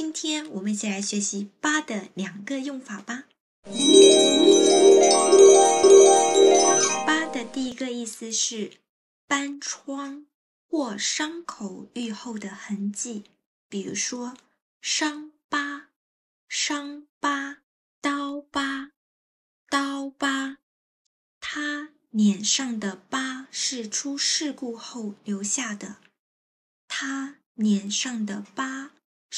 今天我们一起来学习“疤”的两个用法吧。疤的第一个意思是斑疮或伤口愈后的痕迹，比如说伤疤、伤疤、刀疤、刀疤。他脸上的疤是出事故后留下的。他脸上的疤。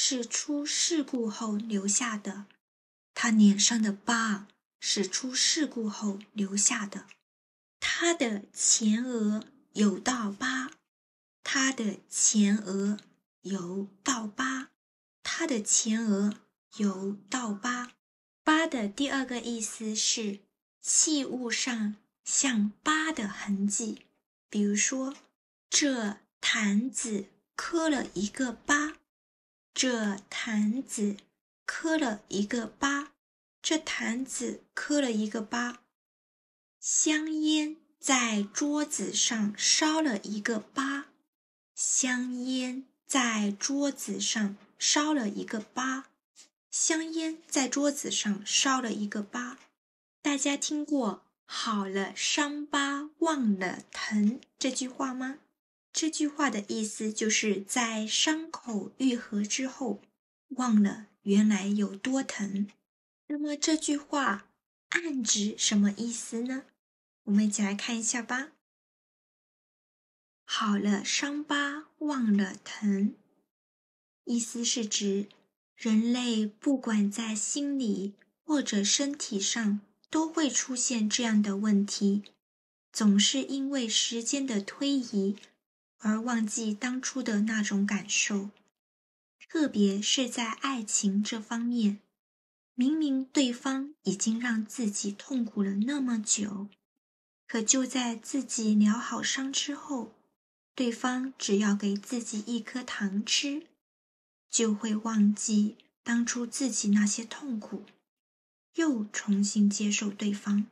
是出事故后留下的，他脸上的疤是出事故后留下的，他的前额有道疤，他的前额有道疤，他的前额有道疤。疤的第二个意思是器物上像疤的痕迹，比如说这坛子磕了一个疤。这坛子磕了一个疤，这坛子磕了一个疤，香烟在桌子上烧了一个疤，香烟在桌子上烧了一个疤，香烟在桌子上烧了一个疤。大家听过“好了伤疤忘了疼”这句话吗？这句话的意思就是在伤口愈合之后，忘了原来有多疼。那么这句话暗指什么意思呢？我们一起来看一下吧。好了，伤疤忘了疼，意思是指人类不管在心理或者身体上，都会出现这样的问题，总是因为时间的推移。而忘记当初的那种感受，特别是在爱情这方面，明明对方已经让自己痛苦了那么久，可就在自己疗好伤之后，对方只要给自己一颗糖吃，就会忘记当初自己那些痛苦，又重新接受对方。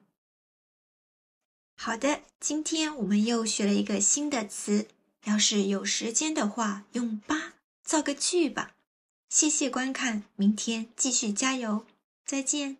好的，今天我们又学了一个新的词。要是有时间的话，用“八”造个句吧。谢谢观看，明天继续加油，再见。